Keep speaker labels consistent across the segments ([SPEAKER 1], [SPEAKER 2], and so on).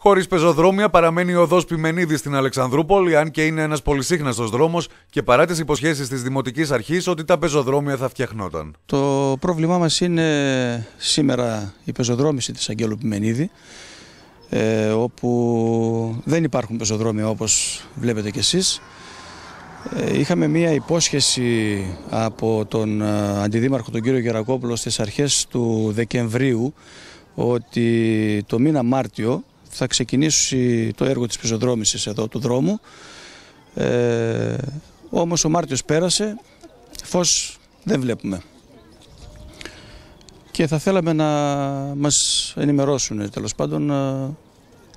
[SPEAKER 1] Χωρίς πεζοδρόμια παραμένει ο οδός Πιμενίδης στην Αλεξανδρούπολη, αν και είναι ένας πολυσύχναστος δρόμος και παρά τις υποσχέσεις της Δημοτικής Αρχής ότι τα πεζοδρόμια θα φτιαχνόταν.
[SPEAKER 2] Το πρόβλημά μας είναι σήμερα η πεζοδρόμηση της Αγγέλου Πιμενίδη, ε, όπου δεν υπάρχουν πεζοδρόμια όπως βλέπετε κι εσείς. Ε, είχαμε μία υπόσχεση από τον ε, Αντιδήμαρχο τον κύριο Γερακόπουλο στις αρχές του Δεκεμβρίου ότι το μήνα Μάρτιο θα ξεκινήσει το έργο της πεζοδρόμησης εδώ του δρόμου. Ε, όμως ο Μάρτιος πέρασε, φως δεν βλέπουμε. Και θα θέλαμε να μας ενημερώσουν τέλος πάντων ε,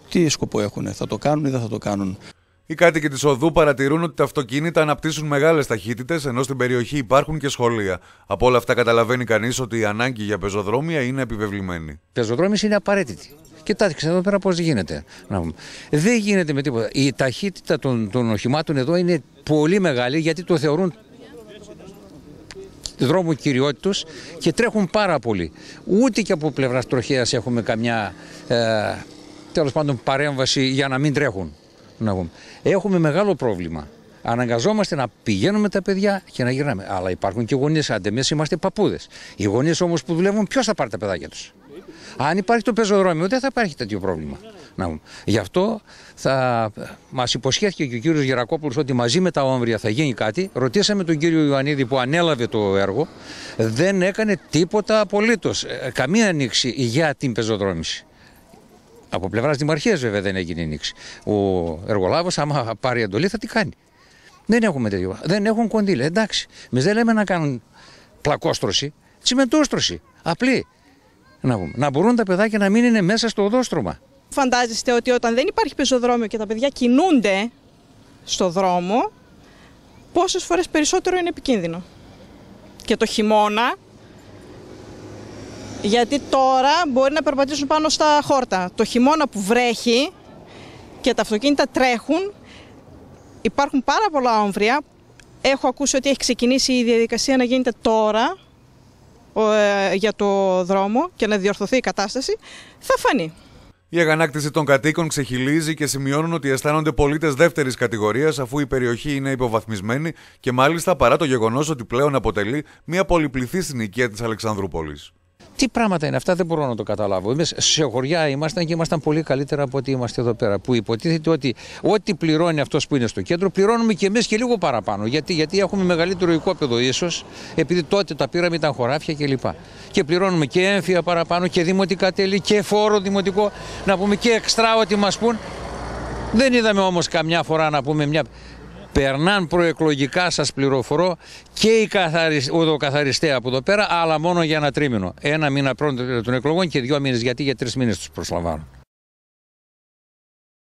[SPEAKER 2] τι σκοπό έχουν, θα το κάνουν ή δεν θα το κάνουν.
[SPEAKER 1] Οι κάτοικοι της οδού παρατηρούν ότι τα αυτοκίνητα αναπτύσσουν μεγάλες ταχύτητες, ενώ στην περιοχή υπάρχουν και σχολεία. Από όλα αυτά, καταλαβαίνει
[SPEAKER 3] κανείς ότι η ανάγκη για πεζοδρόμια είναι επιβεβλημένη. Η πεζοδρόμηση είναι απαραίτητη. Κοιτάξτε εδώ πέρα πώς γίνεται. Δεν γίνεται με τίποτα. Η ταχύτητα των, των οχημάτων εδώ είναι πολύ μεγάλη γιατί το θεωρούν δρόμου κυριότητος και τρέχουν πάρα πολύ. Ούτε και από πλευράς τροχέας έχουμε καμιά ε, τέλος πάντων παρέμβαση για να μην τρέχουν. Να Έχουμε μεγάλο πρόβλημα. Αναγκαζόμαστε να πηγαίνουμε τα παιδιά και να γυρνάμε. Αλλά υπάρχουν και γονείς, άντε είμαστε παππούδες. Οι γονείς όμως που δουλεύουν, ποιος θα πάρει τα παιδάκια τους. Αν υπάρχει το πεζοδρόμιο, δεν θα υπάρχει τέτοιο πρόβλημα. Να, γι' αυτό θα μας υποσχέθηκε και ο κύριος Γερακόπουλος ότι μαζί με τα όμβρια θα γίνει κάτι. Ρωτήσαμε τον κύριο Ιωαννίδη που ανέλαβε το έργο. Δεν έκανε τίποτα απολύτως. Ε, καμία ανοίξη για την πεζοδρόμηση. Από πλευράς δημαρχίας βέβαια δεν έγινε ανοίξη. Ο εργολάβος, άμα πάρει εντολή, θα τι κάνει. Δεν έχουμε τέτοιο. Δεν έχουν κονδύλια. Εντάξει. Εμείς δεν λέμε να κάνουν πλακόστρωση, τσιμεντόστρωση. Απλή να, να μπορούν τα παιδάκια να μην είναι μέσα στο οδόστρωμα.
[SPEAKER 4] Φαντάζεστε ότι όταν δεν υπάρχει πεζοδρόμιο και τα παιδιά κινούνται στο δρόμο, πόσες φορές περισσότερο είναι επικίνδυνο. Και το χειμώνα, γιατί τώρα μπορεί να περπατήσουν πάνω στα χόρτα. Το χειμώνα που βρέχει και τα αυτοκίνητα τρέχουν, υπάρχουν πάρα πολλά όμβρια. Έχω ακούσει ότι έχει ξεκινήσει η διαδικασία να γίνεται τώρα, ε, για το δρόμο και να διορθωθεί η κατάσταση, θα φανεί. Η αγανάκτηση
[SPEAKER 1] των κατοίκων ξεχυλίζει και σημειώνουν ότι αισθάνονται πολίτες δεύτερης κατηγορίας αφού η περιοχή είναι υποβαθμισμένη και μάλιστα παρά το γεγονός ότι πλέον αποτελεί μια πολυπληθή συνοικία της
[SPEAKER 3] Αλεξανδρούπολης. Τι πράγματα είναι αυτά, δεν μπορώ να το καταλάβω. Εμείς σε χωριά ήμασταν και ήμασταν πολύ καλύτερα από ότι είμαστε εδώ πέρα. Που υποτίθεται ότι ό,τι πληρώνει αυτός που είναι στο κέντρο, πληρώνουμε και εμείς και λίγο παραπάνω. Γιατί, γιατί έχουμε μεγαλύτερο οικόπεδο ίσως, επειδή τότε τα πήραμε, ήταν χωράφια κλπ. Και πληρώνουμε και έμφυα παραπάνω και δημοτικά τέλη και φόρο δημοτικό, να πούμε και εξτρά ό,τι μας πούν. Δεν είδαμε όμως καμιά φορά να πούμε μια περνάν προεκλογικά σας πληροφορώ και οι οδοκαθαριστές από εδώ πέρα αλλά μόνο
[SPEAKER 2] για ένα τρίμηνο. Ένα μήνα πρώτα των εκλογών και δύο μήνες γιατί για τρεις μήνες τους προσλαμβάνουν.